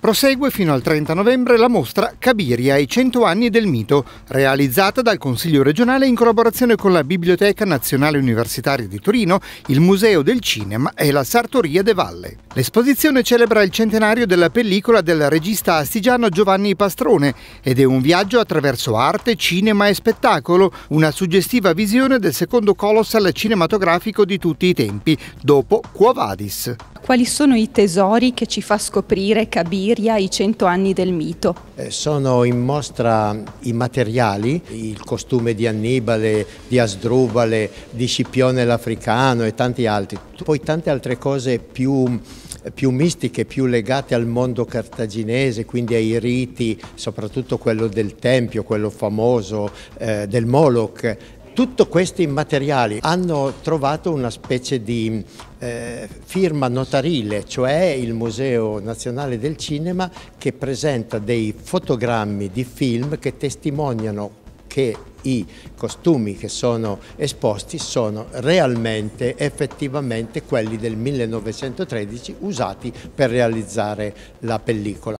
Prosegue fino al 30 novembre la mostra Cabiria, i 100 anni del mito, realizzata dal Consiglio regionale in collaborazione con la Biblioteca Nazionale Universitaria di Torino, il Museo del Cinema e la Sartoria de Valle. L'esposizione celebra il centenario della pellicola del regista astigiano Giovanni Pastrone ed è un viaggio attraverso arte, cinema e spettacolo, una suggestiva visione del secondo colossal cinematografico di tutti i tempi, dopo Quo Vadis. Quali sono i tesori che ci fa scoprire Cabiria i cento anni del mito? Eh, sono in mostra i materiali, il costume di Annibale, di Asdrubale, di Scipione l'Africano e tanti altri. Poi tante altre cose più più mistiche, più legate al mondo cartaginese, quindi ai riti, soprattutto quello del Tempio, quello famoso eh, del Moloch, tutti questi materiali hanno trovato una specie di eh, firma notarile, cioè il Museo Nazionale del Cinema che presenta dei fotogrammi di film che testimoniano che i costumi che sono esposti sono realmente, effettivamente quelli del 1913 usati per realizzare la pellicola.